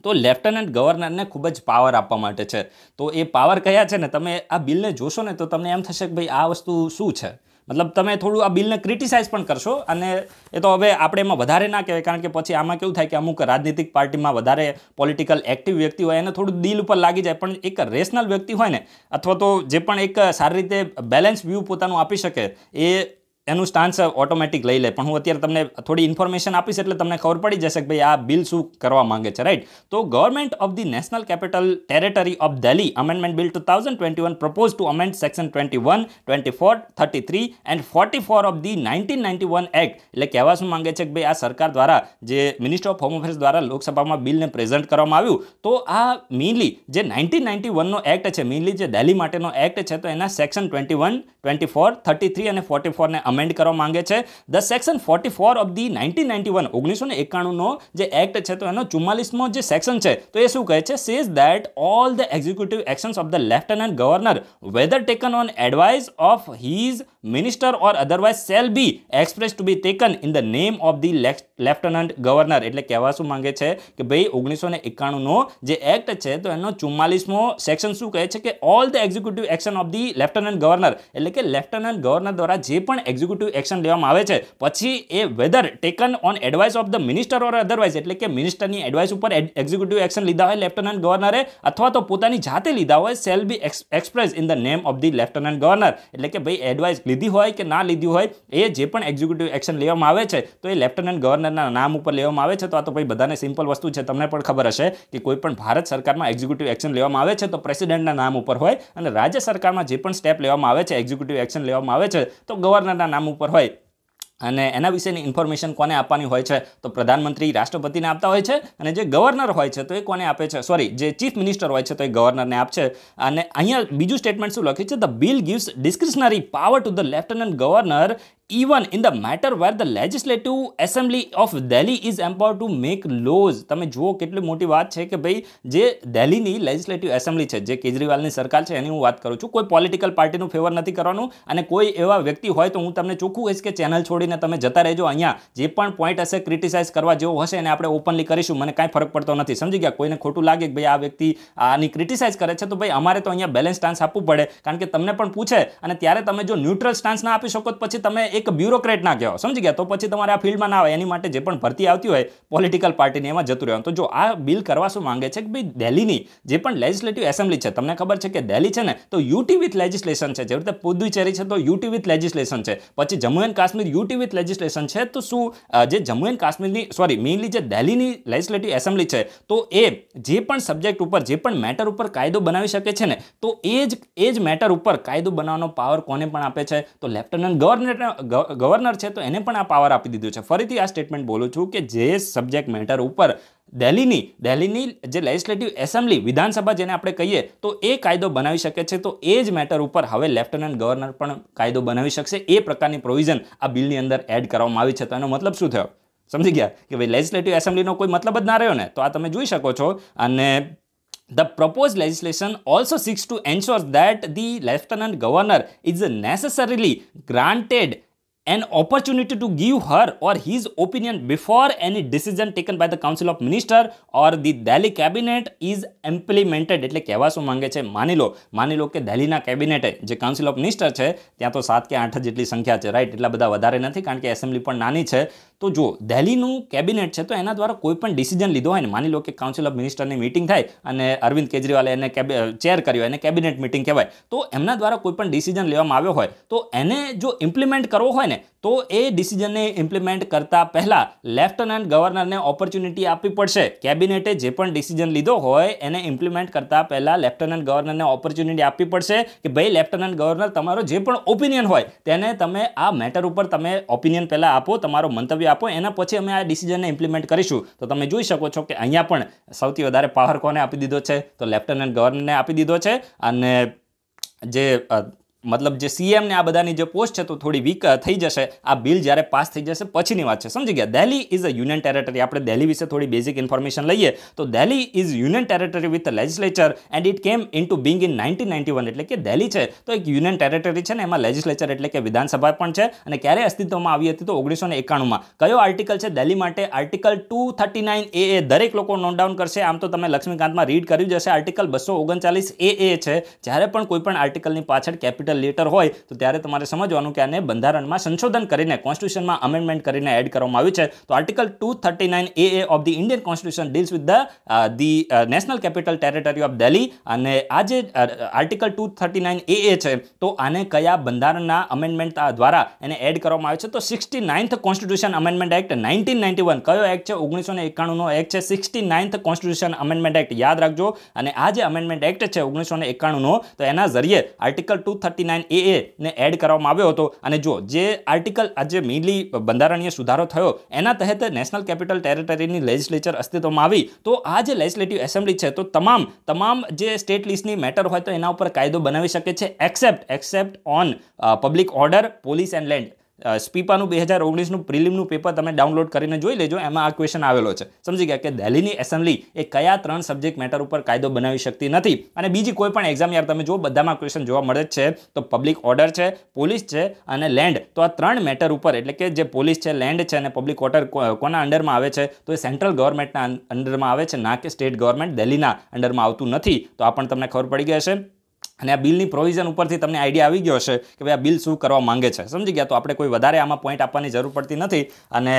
તો લેફ્ટનન્ટ ગવર્નરને ખૂબ જ પાવર આપવા માટે છે તો એ પાવર કયા છે ને તમે આ બિલને જોશો ને તો તમને એમ થશે કે ભાઈ આ વસ્તુ શું છે મતલબ તમે થોડું આ બિલને ક્રિટિસાઇઝ પણ કરશો અને એ તો હવે આપણે એમાં વધારે ના કહેવાય કારણ કે પછી આમાં કેવું થાય કે અમુક રાજનીતિક પાર્ટીમાં વધારે પોલિટિકલ એક્ટિવ વ્યક્તિ હોય એને થોડું દિલ ઉપર લાગી જાય પણ એક રેશનલ વ્યક્તિ હોય ને અથવા તો જે પણ એક સારી રીતે બેલેન્સ વ્યૂ પોતાનું આપી શકે એ એનું સ્ટાન્સ ઓટોમેટિક લઈ લે પણ હું અત્યારે તમને થોડી ઇન્ફોર્મેશન આપીશ એટલે તમને ખબર પડી જશે કે ભાઈ આ બિલ શું કરવા માંગે છે રાઈટ તો government of the national capital territory of Delhi amendment bill two thousand twenty one propose to amend section twenty one twenty four thirty three and forty four of the nineteen ninety one act એટલે કહેવા શું માંગે છે કે ભાઈ આ સરકાર દ્વારા જે મિનિસ્ટર ઓફ હોમ અફેર્સ દ્વારા લોકસભામાં બિલને પ્રેઝન્ટ કરવામાં આવ્યું તો આ મેઇનલી જે નાઇન્ટીન નાઇન્ટી વનનો એક્ટ છે મેઇનલી જે દિલ્હી માટેનો એક્ટ છે તો એના section twenty one twenty four thirty three અને ફોર્ટી ફોરને અમેન્ડ કરવા માંગે છે the section forty four of the nineteen ninety one ઓગણીસો ને જે એક્ટ છે તો એનો ચુમ્માલીસમો જે સેક્શન છે તો એ શું કહે છે says that all the executive actions of the lieutenant governor whether taken on advice of his minister or otherwise shall be express to be taken in the name of the lieutenant governor એટલે કહેવા શું માંગે છે કે ભાઈ ઓગણીસો ને એકાણુંનો જે એક્ટ છે તો એનો ચુમ્માલીસમો સેક્શન શું કહે છે કે all the executive action of the lieutenant governor એટલે કે લેફ્ટનન્ટ ગવર્નર દ્વારા જે પણ એક્ઝિક્યુટિવ એક્શન લેવામાં આવે છે પછી એ whether taken on advice of the minister or otherwise એટલે કે મિનિસ્ટરની એડવાઇસ ઉપર એક્ઝિક્યુટિવ એક્શન લીધા હોય લેફ્ટનન્ટ ગવર્નરે અથવા તો પોતાની જાતે લીધા હોય shall be express in the name of the lieutenant governor એટલે કે ભાઈ એડવાઇસ લીધી હોય કે ના લીધી હોય એ જે પણ એક્ઝિક્યુટિવ એક્શન લેવામાં આવે છે તો એ લેફ્ટનન્ટ ગવર્નરના નામ ઉપર લેવામાં આવે છે તો આ તો ભાઈ બધાને સિમ્પલ વસ્તુ છે તમને પણ ખબર હશે કે કોઈ પણ ભારત સરકારમાં એક્ઝિક્યુટિવ એક્શન લેવામાં આવે છે તો પ્રેસિડેન્ટના નામ ઉપર હોય અને રાજ્ય સરકારમાં જે પણ સ્ટેપ લેવામાં આવે છે એક્ઝિક્યુટિવ એક્શન લેવામાં આવે છે તો ગવર્નરના નામ ઉપર હોય અને એના વિશેની ઇન્ફોર્મેશન કોને આપવાની હોય છે તો પ્રધાનમંત્રી રાષ્ટ્રપતિને આપતા હોય છે અને જે ગવર્નર હોય છે તો એ કોને આપે છે સોરી જે ચીફ મિનિસ્ટર હોય છે તો એ ગવર્નરને આપશે અને અહીંયા બીજું સ્ટેટમેન્ટ શું લખ્યું છે the bill gives discretionary power to the lieutenant governor even in the matter where the legislative assembly of Delhi is empower to make laws તમે જુઓ કેટલી મોટી વાત છે કે ભાઈ જે દિલ્હીની લેજિસ્લેટિવ એસેમ્બલી છે જે કેજરીવાલની સરકાર છે એની હું વાત કરું છું કોઈ પોલિટિકલ પાર્ટીનું ફેવર નથી કરવાનું અને કોઈ એવા વ્યક્તિ હોય તો હું તમને ચોખ્ખું કહીશ કે ચેનલ છોડીને તમે જતા રહેજો અહીંયા જે પણ પોઈન્ટ હશે ક્રિટિસાઇઝ કરવા જેવો હશે એને આપણે ઓપનલી કરીશું મને કાંઈ ફરક પડતો નથી સમજી ગયા કોઈને ખોટું લાગે કે ભાઈ આ વ્યક્તિ આની ક્રિટિસાઇઝ કરે છે તો ભાઈ અમારે તો અહીંયા બેલેન્સ સ્ટાન્સ આપવું પડે કારણ કે તમને પણ પૂછે અને ત્યારે તમે જો ન્યુટ્રલ સ્ટાન્સ ના આપી શકો પછી તમે એક બ્યુરોક્રેટ ના કહેવાય સમજી ગયા તો પછી તમારે આ ફિલ્ડમાં ના આવે એની માટે જે પણ ભરતી આવતી હોય પોલિટિકલ પાર્ટીની એમાં જતું રહેવાનું તો જો આ બિલ કરવા શું માંગે છે કે ભાઈ દિલ્હીની જે પણ લેજિસ્લેટિવ એસેમ્બલી છે તમને ખબર છે કે દિલ્હી છે ને તો યુટી વિથ લેજિસ્લેશન છે જે રીતે પુદુચેરી છે તો યુટી વિથ લેજિસ્લેશન છે પછી Jammu and Kashmir UT with legislation છે તો શું જે જમ્મુ એન્ડ કાશ્મીરની સોરી મેઇનલી જે દિલ્હીની લેજિસ્લેટિવ એસેમ્બલી છે તો એ જે પણ સબ્જેક્ટ ઉપર જે પણ મેટર ઉપર કાયદો બનાવી શકે છે ને તો એ જ એ જ મેટર ઉપર કાયદો બનાવવાનો પાવર કોને પણ આપે છે તો લેફ્ટનન્ટ ગવર્નર ગવર્નર છે તો એને પણ આ પાવર આપી દીધો છે ફરીથી આ સ્ટેટમેન્ટ બોલું છું કે જે સબ્જેક્ટ મેટર ઉપર દિલ્હીની દિલ્હીની જે લેજિસ્લેટિવ એસેમ્બલી વિધાનસભા જેને આપણે કહીએ તો એ કાયદો બનાવી શકે છે તો એ જ મેટર ઉપર હવે લેફ્ટનન્ટ ગવર્નર પણ કાયદો બનાવી શકશે એ પ્રકારની પ્રોવિઝન આ બિલની અંદર એડ કરવામાં આવી છે તો એનો મતલબ શું થયો સમજી ગયા કે ભાઈ લેજિસ્લેટિવ એસેમ્બલીનો કોઈ મતલબ જ ના રહ્યો ને તો આ તમે જોઈ શકો છો અને the propose legislation also seeks to ensure that the lieutenant governor is necessarily granted an opportunity to give her or his opinion before any decision taken by the council of minister or the delhi cabinet is implemented એટલે કહેવાશું માંગે છે માની લો માની લો કે દિલ્હીના કેબિનેટે જે council of minister છે ત્યાં તો સાત કે આઠ જેટલી સંખ્યા છે રાઈટ એટલા બધા વધારે નથી કારણ કે એસેમ્બલી પણ નાની છે તો જો દિલ્હીનું કેબિનેટ છે તો એના દ્વારા કોઈ પણ ડિસિઝન લીધો હોય ને માની લો કે કાઉન્સિલ ઓફ મિનિસ્ટરની મિટિંગ થાય અને અરવિંદ કેજરીવાલે એને ચેર કર્યો એને કેબિનેટ મિટિંગ કહેવાય તો એમના દ્વારા કોઈ પણ ડિસિઝન લેવામાં આવ્યો હોય તો એને જો ઇમ્પ્લિમેન્ટ કરવો હોય ને તો એ ડિસિઝનને ઇમ્પ્લિમેન્ટ કરતા પહેલાં લેફ્ટનન્ટ ગવર્નરને ઓપોર્ચ્યુનિટી આપવી પડશે કેબિનેટે જે પણ ડિસિઝન લીધો હોય એને ઇમ્પ્લિમેન્ટ કરતા પહેલાં લેફ્ટનન્ટ ગવર્નરને ઓપોર્ચ્યુનિટી આપવી પડશે કે ભાઈ લેફ્ટનન્ટ ગવર્નર તમારો જે પણ ઓપિનિયન હોય તેને તમે આ મેટર ઉપર તમે ઓપિનિયન પહેલાં આપો તમારો મંતવ્ય આપો એના પછી અમે આ ડિસિઝનને ઇમ્પ્લિમેન્ટ કરીશું તો તમે જોઈ શકો છો કે અહીંયા પણ સૌથી વધારે પાવર કોને આપી દીધો છે તો લેફ્ટનન્ટ ગવર્નરને આપી દીધો છે અને જે મતલબ જે સીએમને આ બધાની જે પોસ્ટ છે તો થોડી વીક થઈ જશે આ બિલ જ્યારે પાસ થઈ જશે પછીની વાત છે સમજી ગયા Delhi is a union territory આપણે દિલ્હી વિશે થોડી બેઝિક ઇન્ફોર્મેશન લઈએ તો Delhi is union territory with legislature and it came into being in nineteen એટલે કે દિલ્હી છે તો એક યુનિયન ટેરેટરી છે ને એમાં લેજિસ્લેચર એટલે કે વિધાનસભા પણ છે અને ક્યારે અસ્તિત્વમાં આવી હતી તો ઓગણીસો ને એકાણુંમાં કયો આર્ટિકલ છે દિલ્હી માટે article two thirty nine A A દરેક લોકો નોટ ડાઉન કરશે આમ તો તમે લક્ષ્મીકાંતમાં રીડ કર્યું જશે આર્ટિકલ બસો ઓગણચાલીસ એ એ છે જ્યારે પણ કોઈ પણ આર્ટિકલની પાછળ કેપિટલ કેપિટલ લેટર હોય તો ત્યારે તમારે સમજવાનું કે આને બંધારણમાં સંશોધન કરીને કોન્સ્ટિટ્યુશનમાં અમેન્ડમેન્ટ કરીને એડ કરવામાં આવ્યું છે તો article two thirty A of the Indian constitution deals with the the national capital territory of Delhi અને આ જે આર્ટિકલ ટુ થર્ટી એ છે તો આને કયા બંધારણના અમેન્ડમેન્ટ દ્વારા એને એડ કરવામાં આવે છે તો sixty ninth constitution amendment act nineteen ninety one કયો એક્ટ છે ઓગણીસો ને એકાણુંનો એક્ટ છે sixty ninth constitution amendment act યાદ રાખજો અને આ જે અમેન્ડમેન્ટ એક્ટ છે ઓગણીસો ને તો એના જરીએ article two thirty forty nine add કરવામાં આવ્યો હતો અને જો જે આર્ટિકલ આજે મેઇનલી બંધારણીય સુધારો થયો એના તહેત નેશનલ કેપિટલ ટેરેટરીની લેજિસ્લેચર અસ્તિત્વમાં આવી તો આ જે લેજિસ્લેટિવ એસેમ્બલી છે તો તમામ તમામ જે સ્ટેટ લિસ્ટની મેટર હોય તો એના ઉપર કાયદો બનાવી શકે છે except except on public order police and land સ્પીપાનું બે હજાર ઓગણીસનું પ્રિલિમનું પેપર તમે ડાઉનલોડ કરીને જોઈ લેજો એમાં આ ક્વેશ્ચન આવેલો છે સમજી ગયા કે દિલ્હીની એસેમ્બલી એ કયા ત્રણ સબ્જેક્ટ મેટર ઉપર કાયદો બનાવી શકતી નથી અને બીજી કોઈ પણ એક્ઝામ યાર તમે જો બધામાં ક્વેશ્ચન જોવા મળે છે તો પબ્લિક ઓર્ડર છે પોલીસ છે અને લેન્ડ તો આ ત્રણ મેટર ઉપર એટલે કે જે પોલીસ છે લેન્ડ છે અને પબ્લિક ઓર્ડર કોના અંડરમાં આવે છે તો એ સેન્ટ્રલ ગવર્મેન્ટના અંડરમાં આવે છે ના કે સ્ટેટ ગવર્મેન્ટ દિલ્હીના અંડરમાં આવતું નથી તો આ પણ તમને ખબર પડી ગઈ હશે અને આ બિલની પ્રોવિઝન ઉપરથી તમને આઈડિયા આવી ગયો હશે કે ભાઈ આ બિલ શું કરવા માંગે છે સમજી ગયા તો આપણે કોઈ વધારે આમાં પોઈન્ટ આપવાની જરૂર પડતી નથી અને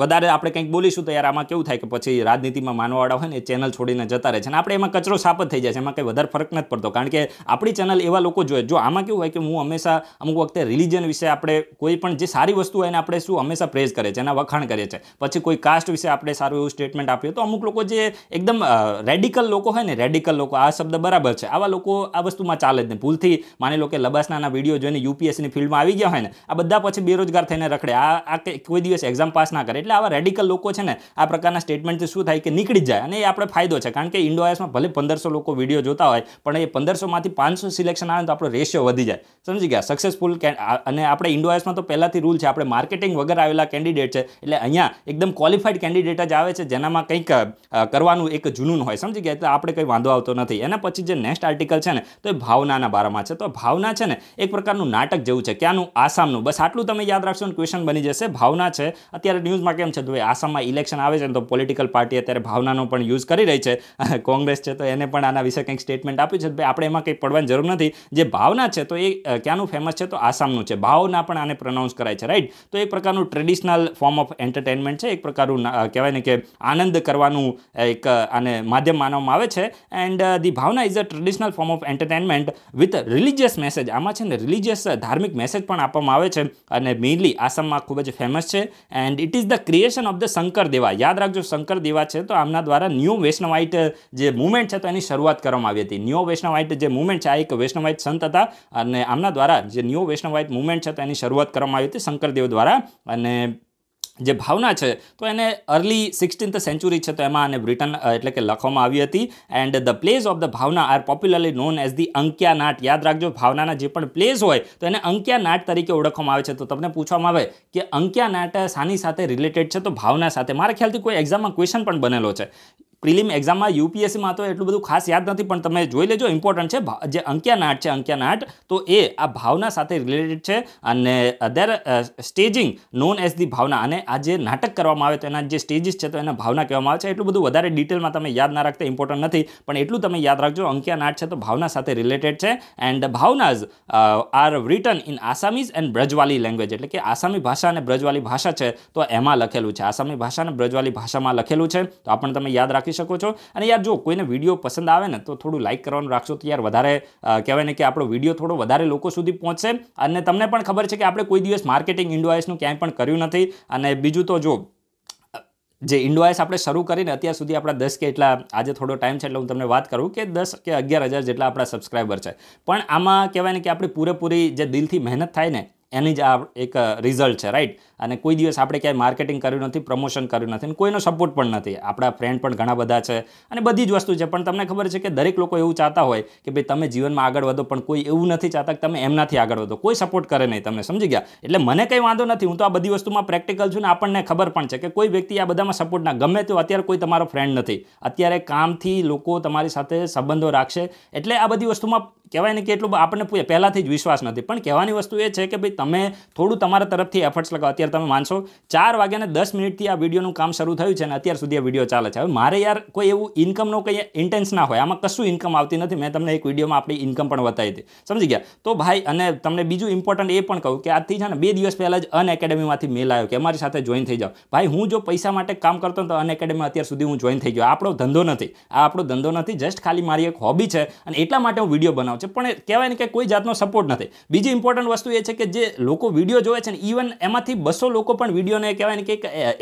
વધારે આપણે કંઈક બોલીશું તો યાર આમાં કેવું થાય કે પછી રાજનીતિમાં માનવાવાળા હોય ને ચેનલ છોડીને જતા રહે છે અને આપણે એમાં કચરો સાપ જ થઈ જાય છે એમાં કંઈ વધારે ફરક નથી પડતો કારણ કે આપણી ચેનલ એવા લોકો જોઈએ જો આમાં કેવું હોય કે હું હંમેશા અમુક વખતે રિલિજન વિશે આપણે કોઈ પણ જે સારી વસ્તુ હોય એને આપણે શું હંમેશા પ્રેઝ કરે છે એના વખાણ કરીએ છીએ પછી કોઈ કાસ્ટ વિશે આપણે સારું એવું સ્ટેટમેન્ટ આપીએ તો અમુક લોકો જે એકદમ રેડિકલ લોકો હોય ને રેડિકલ લોકો આ શબ્દ બરાબર છે આવા લોકો આ વસ્તુમાં ચાલે જ નહીં ભૂલથી માની લો કે લબાસનાના વિડીયો જોઈને યુપીએસસીની ફિલ્ડમાં આવી ગયા હોય ને આ બધા પછી બેરોજગાર થઈને રખડે આ કોઈ દિવસ એક્ઝામ પાસ ના કરે એટલે આવા રેડિકલ લોકો છે ને આ પ્રકારના સ્ટેટમેન્ટથી શું થાય કે નીકળી જાય અને એ આપણે ફાયદો છે કારણ કે ઇન્ડો ભલે પંદરસો લોકો વિડીયો જોતા હોય પણ એ પંદરસોમાંથી પાંચસો સિલેક્શન આવે તો આપણો રેશિયો વધી જાય સમજી ગયા સક્સેસફુલ અને આપણે ઇન્ડો તો પહેલાથી રૂલ છે આપણે માર્કેટિંગ વગર આવેલા કેન્ડિડેટ છે એટલે અહીંયા એકદમ ક્વોલિફાઈડ કેન્ડિડેટ જ આવે છે જેનામાં કંઈક કરવાનું એક જુનૂન હોય સમજી ગયા એટલે આપણે કંઈ વાંધો આવતો નથી એના પછી જે નેક્સ્ટ આર્ટિકલ છે ને તો એ ભાવનાના બારામાં છે તો ભાવના છે ને એક પ્રકારનું નાટક જેવું છે ક્યાંનું આસામનું બસ આટલું તમે યાદ રાખશો ક્વેશ્ચન બની જશે ભાવના છે અત્યારે ન્યૂઝમાં ભાવના કેમ છે તો ભાઈ આસામમાં ઇલેક્શન આવે છે ને તો પોલિટિકલ પાર્ટી અત્યારે ભાવનાનો પણ યુઝ કરી રહી છે કોંગ્રેસ છે તો એને પણ આના વિશે કંઈક સ્ટેટમેન્ટ આપ્યું છે ભાઈ આપણે એમાં કંઈક પડવાની જરૂર નથી જે ભાવના છે તો એ ક્યાંનું ફેમસ છે તો આસામનું છે ભાવના પણ આને પ્રનાઉન્સ કરાય છે રાઈટ તો એક પ્રકારનું ટ્રેડિશનલ ફોર્મ ઓફ એન્ટરટેનમેન્ટ છે એક પ્રકારનું કહેવાય ને કે આનંદ કરવાનું એક આને માધ્યમ માનવામાં આવે છે and the Bhaona is a traditional form of entertainment with religious message આમાં છે ને રિલિજિયસ ધાર્મિક મેસેજ પણ આપવામાં આવે છે અને મેઇનલી આસામમાં ખૂબ જ ફેમસ છે and it is the creation of the Shankar Deva યાદ રાખજો શંકર દેવા છે તો આમના દ્વારા ન્યૂ વૈષ્ણવાઇટ જે મુવમેન્ટ છે તો એની શરૂઆત કરવામાં આવી હતી ન્યૂ વૈષ્ણવાઇટ જે મુવમેન્ટ છે આ એક વૈષ્ણવાઇટ સંત હતા અને આમના દ્વારા જે ન્યૂ વૈષ્ણવાઇટ મુવમેન્ટ છે તો એની શરૂઆત કરવામાં આવી હતી શંકરદેવ દ્વારા અને જે ભાવના છે તો એને અર્લી સિક્સટીન્થ સેન્ચુરી છે તો એમાં આને બ્રિટન એટલે કે લખવામાં આવી હતી and the plays of the Bhaona are popularly known as the Ankiya Naat યાદ રાખજો ભાવનાના જે પણ પ્લેઝ હોય તો એને અંક્યા નાટ તરીકે ઓળખવામાં આવે છે તો તમને પૂછવામાં આવે કે અંક્યા નાટ શાની સાથે રિલેટેડ છે તો ભાવના સાથે મારા ખ્યાલથી કોઈ એક્ઝામમાં ક્વેશ્ચન પણ બનેલો છે પ્રિલિમ એક્ઝામમાં યુપીએસસીમાં તો એટલું બધું ખાસ યાદ નથી પણ તમે જોઈ લેજો ઇમ્પોર્ટન્ટ છે જે અંક્યાનાટ છે અંક્યાનાટ તો એ આ ભાવના સાથે રિલેટેડ છે અને their staging known as the Bhaona અને આ જે નાટક કરવામાં આવે તો એના જે સ્ટેજીસ છે તો એના ભાવના કહેવામાં આવે છે એટલું બધું વધારે ડિટેલમાં તમે યાદ ના રાખતા ઇમ્પોર્ટન્ટ નથી પણ એટલું તમે યાદ રાખજો અંક્યાનાટ છે તો ભાવના સાથે રિલેટેડ છે and Bhaonas are written in Assamese and Brajavali language એટલે કે આસામી ભાષા અને બ્રજવાલી ભાષા છે તો એમાં લખેલું છે આસામી ભાષા અને બ્રજવાલી ભાષામાં લખેલું છે તો પણ તમે યાદ રાખ રાખી શકો છો અને યાર જો કોઈને વિડીયો પસંદ આવે ને તો થોડું લાઇક કરવાનું રાખશો તો યાર વધારે કહેવાય ને કે આપણો વિડીયો થોડો વધારે લોકો સુધી પહોંચશે અને તમને પણ ખબર છે કે આપણે કોઈ દિવસ માર્કેટિંગ ઇન્ડોઆઈસનું ક્યાંય પણ કર્યું નથી અને બીજું તો જો જે ઇન્ડોઆઈસ આપણે શરૂ કરીને અત્યાર સુધી આપણા દસ કે એટલા આજે થોડો ટાઈમ છે એટલે હું તમને વાત કરું કે દસ કે અગિયાર હજાર જેટલા આપણા સબસ્ક્રાઈબર છે પણ આમાં કહેવાય ને કે આપણી પૂરેપૂરી જે દિલથી મહેનત થાય ને એની જ આ એક રિઝલ્ટ છે રાઈટ અને કોઈ દિવસ આપણે ક્યાંય માર્કેટિંગ કર્યું નથી પ્રમોશન કર્યું નથી અને કોઈનો સપોર્ટ પણ નથી આપણા ફ્રેન્ડ પણ ઘણા બધા છે અને બધી જ વસ્તુ છે પણ તમને ખબર છે કે દરેક લોકો એવું ચાહતા હોય કે ભાઈ તમે જીવનમાં આગળ વધો પણ કોઈ એવું નથી ચાહતા કે તમે એમનાથી આગળ વધો કોઈ સપોર્ટ કરે નહીં તમને સમજી ગયા એટલે મને કંઈ વાંધો નથી હું તો આ બધી વસ્તુમાં પ્રેક્ટિકલ છું ને આપણને ખબર પણ છે કે કોઈ વ્યક્તિ આ બધામાં સપોર્ટ ના ગમે તો અત્યારે કોઈ તમારો ફ્રેન્ડ નથી અત્યારે કામથી લોકો તમારી સાથે સંબંધો રાખશે એટલે આ બધી વસ્તુમાં કહેવાય ને કે એટલું આપણને પહેલાંથી જ વિશ્વાસ નથી પણ કહેવાની વસ્તુ એ છે કે ભાઈ તમે થોડું તમારા તરફથી એફર્ટ્સ લગાવો અત્યારે તમે માનશો ચાર વાગ્યાને દસ મિનિટથી આ વિડીયોનું કામ શરૂ થયું છે અને અત્યાર સુધી આ વિડીયો ચાલે છે હવે મારે યાર કોઈ એવું ઇન્કમનો કંઈ ઇન્ટેન્સ ના હોય આમાં કશું ઇન્કમ આવતી નથી મેં તમને એક વિડીયોમાં આપણી ઇન્કમ પણ બતાવી હતી સમજી ગયા તો ભાઈ અને તમને બીજું ઇમ્પોર્ટન્ટ એ પણ કહું કે આજથી છે ને બે દિવસ પહેલાં જ અનએકેડમીમાંથી એકેડમીમાંથી મેલ આવ્યો કે અમારી સાથે જોઈન થઈ જાઓ ભાઈ હું જો પૈસા માટે કામ કરતો તો અન અત્યાર સુધી હું જોઈન થઈ ગયો આપણો ધંધો નથી આ આપણો ધંધો નથી જસ્ટ ખાલી મારી એક હોબી છે અને એટલા માટે હું વિડીયો બનાવું છું પણ કહેવાય ને કે કોઈ જાતનો સપોર્ટ નથી બીજી ઇમ્પોર્ટન્ટ વસ્તુ એ છે કે જે લોકો વિડીયો જોવે છે ને ઇવન એમાંથી બસો લોકો પણ વિડીયોને કહેવાય ને કે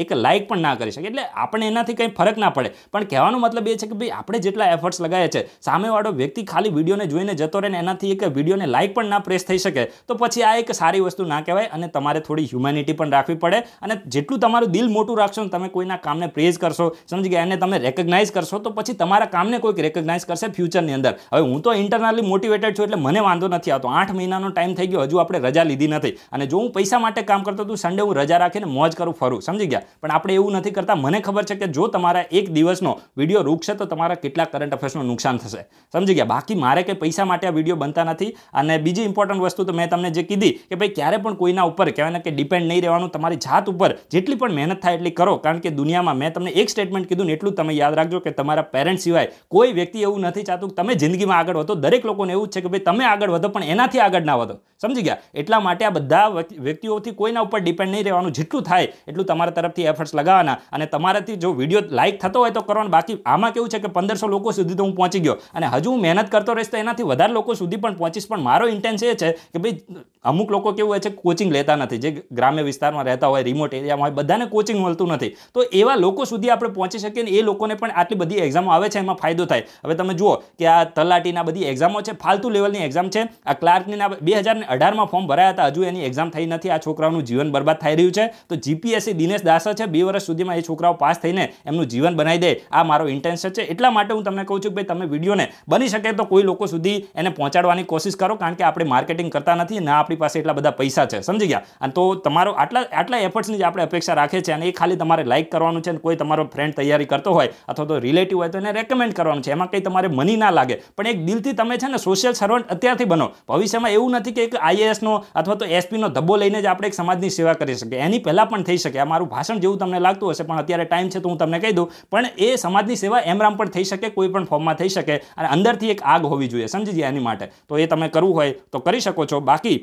એક લાઇક પણ ના કરી શકે એટલે આપણે એનાથી કંઈ ફરક ના પડે પણ કહેવાનો મતલબ એ છે કે ભાઈ આપણે જેટલા એફર્ટ્સ લગાવ્યા છે સામેવાળો વ્યક્તિ ખાલી વિડીયોને જોઈને જતો રહે ને એનાથી એક વિડીયોને લાઇક પણ ના પ્રેસ થઈ શકે તો પછી આ એક સારી વસ્તુ ના કહેવાય અને તમારે થોડી હ્યુમેનિટી પણ રાખવી પડે અને જેટલું તમારું દિલ મોટું રાખશો ને તમે કોઈના કામને પ્રેઝ કરશો સમજી ગયા એને તમે રેકગ્નાઇઝ કરશો તો પછી તમારા કામને કોઈક રેકગ્નાઇઝ કરશે ફ્યુચરની અંદર હવે હું તો ઇન્ટરનલી મોટિવેટેડ છું એટલે મને વાંધો નથી આવતો આઠ મહિનાનો ટાઈમ થઈ ગયો હજુ આપણે રજા લીધી નથી અને જો હું પૈસા માટે કામ કરતો તો સન્ડે હું રજા રાખીને મોજ કરું ફરું સમજી ગયા પણ આપણે એવું નથી કરતા મને ખબર છે કે જો તમારા એક દિવસનો વિડીયો રૂકશે તો તમારા કેટલા કરંટ અફેર્સનું નુકસાન થશે સમજી ગયા બાકી મારે કંઈ પૈસા માટે આ વિડીયો બનતા નથી અને બીજી ઇમ્પોર્ટન્ટ વસ્તુ તો મેં તમને જે કીધી કે ભાઈ ક્યારે પણ કોઈના ઉપર કહેવાય કે ડિપેન્ડ નહીં રહેવાનું તમારી જાત ઉપર જેટલી પણ મહેનત થાય એટલી કરો કારણ કે દુનિયામાં મેં તમને એક સ્ટેટમેન્ટ કીધું ને એટલું તમે યાદ રાખજો કે તમારા પેરેન્ટ્સ સિવાય કોઈ વ્યક્તિ એવું નથી ચાહતું તમે જિંદગીમાં આગળ વધો દરેક લોકોને એવું છે કે ભાઈ તમે આગળ વધો પણ એનાથી આગળ ના વધો સમજી ગયા એટલા માટે આ બધા વ્યક્તિઓથી કોઈના ઉપર ડિપેન્ડ નહીં રહેવાનું જેટલું થાય એટલું તમારા તરફથી એફર્ટ્સ લગાવવાના અને તમારાથી જો વિડીયો લાઇક થતો હોય તો કરવાનું બાકી આમાં કેવું છે કે પંદરસો લોકો સુધી તો હું પહોંચી ગયો અને હજુ મહેનત કરતો રહીશ તો એનાથી વધારે લોકો સુધી પણ પહોંચીશ પણ મારો ઇન્ટેન્સ એ છે કે ભાઈ અમુક લોકો કેવું હોય છે કોચિંગ લેતા નથી જે ગ્રામ્ય વિસ્તારમાં રહેતા હોય રિમોટ એરિયામાં હોય બધાને કોચિંગ મળતું નથી તો એવા લોકો સુધી આપણે પહોંચી શકીએ ને એ લોકોને પણ આટલી બધી એક્ઝામો આવે છે એમાં ફાયદો થાય હવે તમે જુઓ કે આ તલાટીના બધી એક્ઝામો છે ફાલતુ લેવલની એક્ઝામ છે આ ક્લાર્કની ના બે હજારને અઢારમાં ફોર્મ ભરાયા હતા હજુ એની એક્ઝામ થઈ નથી આ છોકરાઓનું જીવન બરબાદ થઈ રહ્યું છે તો જીપીએસસી દિનેશ દાસા છે બે વર્ષ સુધીમાં એ છોકરાઓ પાસ થઈને એમનું જીવન બનાવી દે આ મારો ઇન્ટેન્શન છે એટલા માટે હું તમને કહું છું કે ભાઈ તમે વિડીયોને બની શકે તો કોઈ લોકો સુધી એને પહોંચાડવાની કોશિશ કરો કારણ કે આપણે માર્કેટિંગ કરતા નથી ને આપણે આપણી પાસે એટલા બધા પૈસા છે સમજી ગયા અને તો તમારો આટલા આટલા એફર્ટ્સની જ આપણે અપેક્ષા રાખે છે અને એ ખાલી તમારે લાઇક કરવાનું છે અને કોઈ તમારો ફ્રેન્ડ તૈયારી કરતો હોય અથવા તો રિલેટિવ હોય તો એને રેકમેન્ડ કરવાનું છે એમાં કંઈ તમારે મની ના લાગે પણ એક દિલથી તમે છે ને સોશિયલ સર્વન્ટ અત્યારથી બનો ભવિષ્યમાં એવું નથી કે એક આઈએએસનો અથવા તો એસપીનો ધબ્બો લઈને જ આપણે એક સમાજની સેવા કરી શકીએ એની પહેલાં પણ થઈ શકે આ મારું ભાષણ જેવું તમને લાગતું હશે પણ અત્યારે ટાઈમ છે તો હું તમને કહી દઉં પણ એ સમાજની સેવા એમરામ પણ થઈ શકે કોઈ પણ ફોર્મમાં થઈ શકે અને અંદરથી એક આગ હોવી જોઈએ સમજી ગયા એની માટે તો એ તમે કરવું હોય તો કરી શકો છો બાકી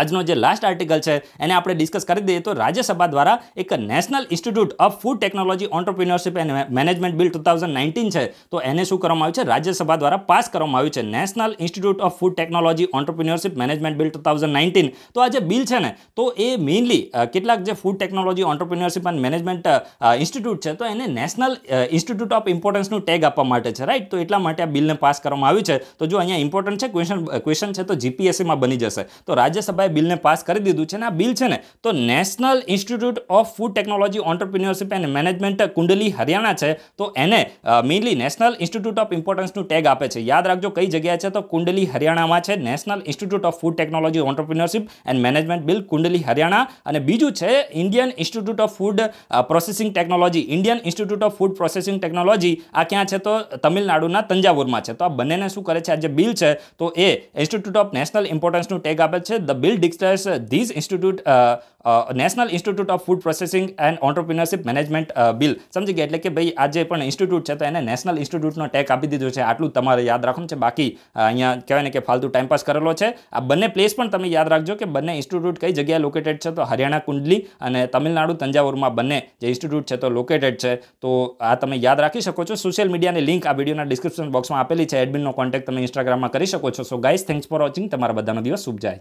આજનો જે લાસ્ટ આર્ટિકલ છે એને આપણે ડિસ્કસ કરી દઈએ તો રાજ્યસભા દ્વારા એક national institute of food technology entrepreneurship and management bill two છે તો એને શું કરવામાં આવ્યું છે રાજ્યસભા દ્વારા પાસ કરવામાં આવ્યું છે national institute of food technology entrepreneurship management bill two તો આ જે બિલ છે ને તો એ મેઇનલી કેટલાક જે food technology entrepreneurship and management institute છે તો એને નેશનલ ઇન્સ્ટિટ્યૂટ ઓફ ઇમ્પોર્ટન્સનું ટેગ આપવા માટે છે રાઈટ તો એટલા માટે આ બિલને પાસ કરવામાં આવ્યું છે તો જો અહીંયા ઇમ્પોર્ટન્ટ છે ક્વેશ્ચન ક્વેશ્ચન છે તો જીપીએસસીમાં બની જશે તો રાજ્યસભા લોકસભાએ બિલને પાસ કરી દીધું છે અને આ બિલ છે ને તો national institute of food technology entrepreneurship and management Kundli Haryana છે તો એને મેઇનલી નેશનલ ઇન્સ્ટિટ્યૂટ ઓફ ઇમ્પોર્ટન્સનું ટેગ આપે છે યાદ રાખજો કઈ જગ્યાએ છે તો કુંડલી હરિયાણામાં છે national institute of food technology entrepreneurship and management bill Kundli Haryana અને બીજું છે Indian institute of food processing technology Indian institute of food processing technology આ ક્યાં છે તો તમિલનાડુના તંજાવુરમાં છે તો આ બંનેને શું કરે છે આ જે બિલ છે તો એ ઇન્સ્ટિટ્યૂટ ઓફ નેશનલ ઇમ્પોર્ટન્સનું ટેગ આપે છે the Bill Dixter's uh, these institute national institute of food processing and entrepreneurship management bill સમજી ગયા એટલે કે ભાઈ આ જે પણ ઇન્સ્ટિટ્યૂટ છે તો એને નેશનલ ઇન્સ્ટિટ્યૂટનો ટેક આપી દીધો છે આટલું તમારે યાદ રાખવું છે બાકી અહીંયા કહેવાય ને કે ફાલતુ ટાઈમપાસ કરેલો છે આ બંને પ્લેસ પણ તમે યાદ રાખજો કે બંને ઇન્સ્ટિટ્યૂટ કઈ જગ્યાએ લોકેટેડ છે તો હરિયાણા કુંડલી અને તમિલનાડુ તંજાવુરમાં બંને જે ઇન્સ્ટિટ્યૂટ છે તો લોકેટેડ છે તો આ તમે યાદ રાખી શકો છો સોશિયલ મીડિયાની લિંક આ વિડીયોના ડિસ્ક્રિપ્શન બોક્સમાં આપેલી છે એડમિનનો કોન્ટેક્ટ તમે ઇન્સ્ટાગ્રામમાં કરી શકો છો so guys thanks for watching તમારા બધાનો દિવસ શુભ જાય